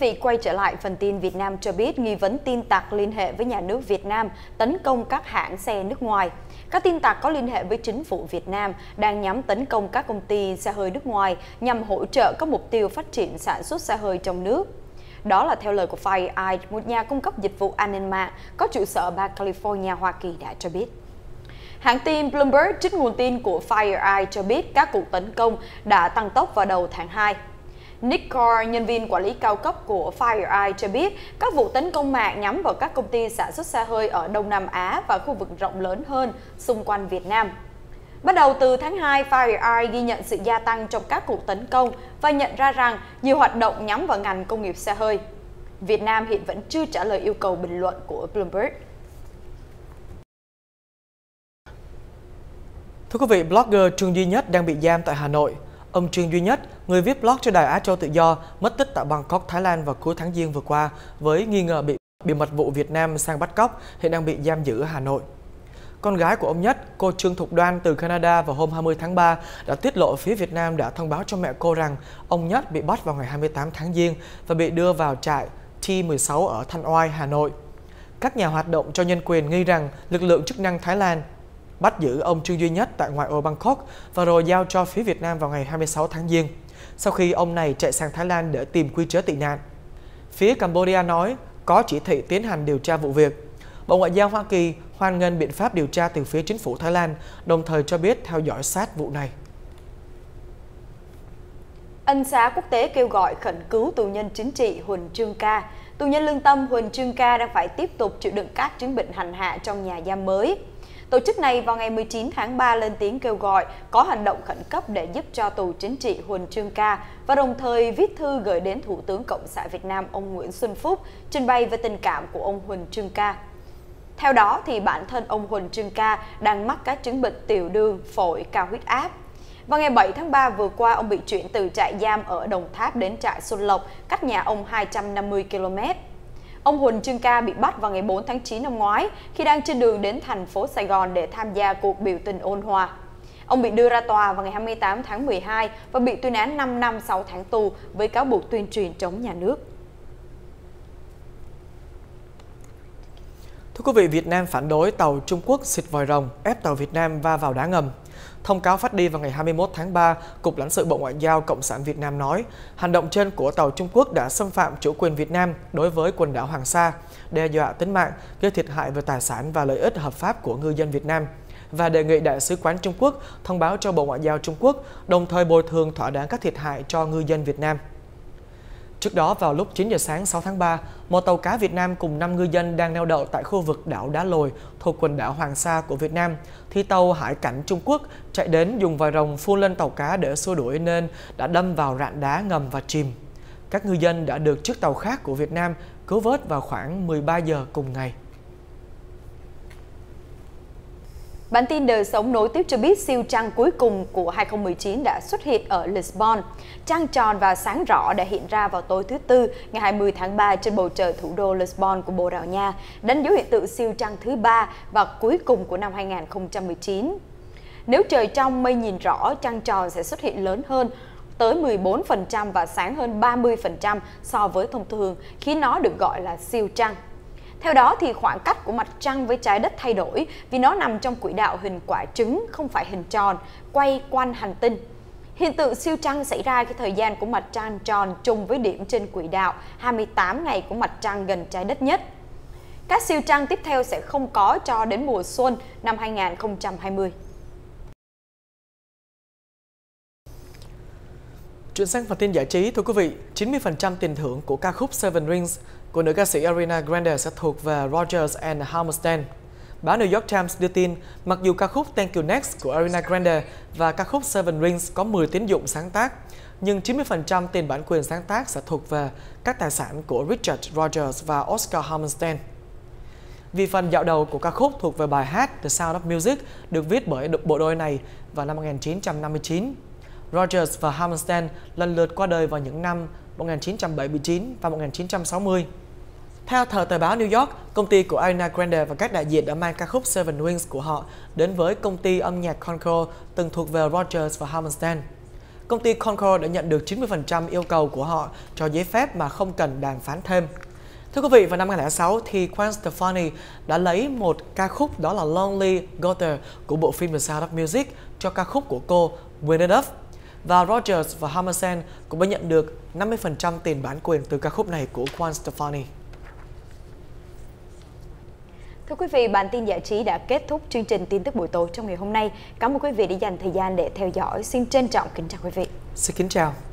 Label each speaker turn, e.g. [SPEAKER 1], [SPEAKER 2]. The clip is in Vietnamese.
[SPEAKER 1] vị quay trở lại phần tin Việt Nam cho biết nghi vấn tin tặc liên hệ với nhà nước Việt Nam tấn công các hãng xe nước ngoài. Các tin tặc có liên hệ với chính phủ Việt Nam đang nhắm tấn công các công ty xe hơi nước ngoài nhằm hỗ trợ các mục tiêu phát triển sản xuất xe hơi trong nước. Đó là theo lời của FireEye, một nhà cung cấp dịch vụ an ninh mạng có trụ sở bang California, Hoa Kỳ đã cho biết. Hãng tin Bloomberg trích nguồn tin của FireEye cho biết các cuộc tấn công đã tăng tốc vào đầu tháng 2. Nick Carr, nhân viên quản lý cao cấp của FireEye cho biết, các vụ tấn công mạng nhắm vào các công ty sản xuất xe hơi ở Đông Nam Á và khu vực rộng lớn hơn xung quanh Việt Nam. Bắt đầu từ tháng 2, FireEye ghi nhận sự gia tăng trong các cuộc tấn công và nhận ra rằng nhiều hoạt động nhắm vào ngành công nghiệp xe hơi. Việt Nam hiện vẫn chưa trả lời yêu cầu bình luận của Bloomberg.
[SPEAKER 2] Thưa quý vị, blogger Trương Duy Nhất đang bị giam tại Hà Nội. Ông Trương Duy Nhất, người viết blog cho Đài Á Châu Tự Do, mất tích tại Bangkok, Thái Lan vào cuối tháng Giêng vừa qua với nghi ngờ bị bị mật vụ Việt Nam sang bắt cóc, hiện đang bị giam giữ ở Hà Nội. Con gái của ông Nhất, cô Trương Thục Đoan từ Canada vào hôm 20 tháng 3 đã tiết lộ phía Việt Nam đã thông báo cho mẹ cô rằng ông Nhất bị bắt vào ngày 28 tháng Giêng và bị đưa vào trại T16 ở Thanh Oai, Hà Nội. Các nhà hoạt động cho nhân quyền nghi rằng lực lượng chức năng Thái Lan bắt giữ ông Trương Duy Nhất tại ngoại ô Bangkok và rồi giao cho phía Việt Nam vào ngày 26 tháng Giêng, sau khi ông này chạy sang Thái Lan để tìm quy chế tị nạn. Phía Cambodia nói có chỉ thị tiến hành điều tra vụ việc. Bộ Ngoại giao Hoa Kỳ hoan nghênh biện pháp điều tra từ phía chính phủ Thái Lan, đồng thời cho biết theo dõi sát vụ này.
[SPEAKER 1] Ân xá quốc tế kêu gọi khẩn cứu tù nhân chính trị Huỳnh Trương Ca. Tù nhân lương tâm Huỳnh Trương Ca đang phải tiếp tục chịu đựng các chứng bệnh hành hạ trong nhà giam mới. Tổ chức này vào ngày 19 tháng 3 lên tiếng kêu gọi có hành động khẩn cấp để giúp cho tù chính trị Huỳnh Trương Ca và đồng thời viết thư gửi đến Thủ tướng Cộng sản Việt Nam ông Nguyễn Xuân Phúc trình bày về tình cảm của ông Huỳnh Trương Ca theo đó thì bản thân ông Huỳnh Trương Ca đang mắc các chứng bệnh tiểu đường, phổi, cao huyết áp. Vào ngày 7 tháng 3 vừa qua, ông bị chuyển từ trại giam ở Đồng Tháp đến trại Xuân Lộc, cách nhà ông 250 km. Ông Huỳnh Trương Ca bị bắt vào ngày 4 tháng 9 năm ngoái khi đang trên đường đến thành phố Sài Gòn để tham gia cuộc biểu tình ôn hòa. Ông bị đưa ra tòa vào ngày 28 tháng 12 và bị tuyên án 5 năm 6 tháng tù với cáo buộc tuyên truyền chống nhà nước.
[SPEAKER 2] Thưa quý vị, Việt Nam phản đối tàu Trung Quốc xịt vòi rồng ép tàu Việt Nam va vào đá ngầm. Thông cáo phát đi vào ngày 21 tháng 3, Cục lãnh sự Bộ Ngoại giao Cộng sản Việt Nam nói, hành động trên của tàu Trung Quốc đã xâm phạm chủ quyền Việt Nam đối với quần đảo Hoàng Sa, đe dọa tính mạng, gây thiệt hại về tài sản và lợi ích hợp pháp của ngư dân Việt Nam và đề nghị Đại sứ quán Trung Quốc thông báo cho Bộ Ngoại giao Trung Quốc, đồng thời bồi thường thỏa đáng các thiệt hại cho ngư dân Việt Nam. Trước đó vào lúc 9 giờ sáng 6 tháng 3, một tàu cá Việt Nam cùng 5 ngư dân đang neo đậu tại khu vực đảo Đá Lồi thuộc quần đảo Hoàng Sa của Việt Nam thì tàu hải cảnh Trung Quốc chạy đến dùng vòi rồng phun lên tàu cá để xua đuổi nên đã đâm vào rạn đá ngầm và chìm. Các ngư dân đã được chiếc tàu khác của Việt Nam cứu vớt vào khoảng 13 giờ cùng ngày.
[SPEAKER 1] Bản tin đời sống nối tiếp cho biết siêu trăng cuối cùng của 2019 đã xuất hiện ở Lisbon. Trăng tròn và sáng rõ đã hiện ra vào tối thứ Tư ngày 20 tháng 3 trên bầu trời thủ đô Lisbon của Bồ Đào Nha, đánh dấu hiện tượng siêu trăng thứ ba và cuối cùng của năm 2019. Nếu trời trong mây nhìn rõ, trăng tròn sẽ xuất hiện lớn hơn tới 14% và sáng hơn 30% so với thông thường khi nó được gọi là siêu trăng. Theo đó thì khoảng cách của mặt trăng với trái đất thay đổi vì nó nằm trong quỹ đạo hình quả trứng không phải hình tròn, quay quanh hành tinh. Hiện tượng siêu trăng xảy ra khi thời gian của mặt trăng tròn trùng với điểm trên quỹ đạo 28 ngày của mặt trăng gần trái đất nhất. Các siêu trăng tiếp theo sẽ không có cho đến mùa xuân năm 2020.
[SPEAKER 2] Chuyển sang phần tin giải trí, thưa quý vị, 90% tiền thưởng của ca khúc Seven Rings của nữ ca sĩ Ariana Grande sẽ thuộc về Rogers and Hammerstein. Báo New York Times đưa tin, mặc dù ca khúc Thank You Next của Ariana Grande và ca khúc Seven Rings có 10 tín dụng sáng tác, nhưng 90% tiền bản quyền sáng tác sẽ thuộc về các tài sản của Richard Rogers và Oscar Hammerstein. Vì phần dạo đầu của ca khúc thuộc về bài hát The Sound of Music được viết bởi bộ đôi này vào năm 1959. Rogers và Hammerstein lần lượt qua đời vào những năm 1979 và 1960. Theo tờ tờ báo New York, công ty của Ariana Grande và các đại diện đã mang ca khúc Seven Rings của họ đến với công ty âm nhạc Concord từng thuộc về Rogers và Hammerstein. Công ty Concord đã nhận được 90% yêu cầu của họ cho giấy phép mà không cần đàm phán thêm. Thưa quý vị, vào năm 2006 thì Gwen Stefani đã lấy một ca khúc đó là Lonely Gother của bộ phim The Sound of Music cho ca khúc của cô Win It Up và Rogers và Hammersen cũng đã nhận được 50% tiền bản quyền từ ca khúc này của Quan Stefani.
[SPEAKER 1] Thưa quý vị, bản tin giải trí đã kết thúc chương trình tin tức buổi tối trong ngày hôm nay. Cảm ơn quý vị đã dành thời gian để theo dõi. Xin trân trọng kính chào quý vị. Xin kính chào.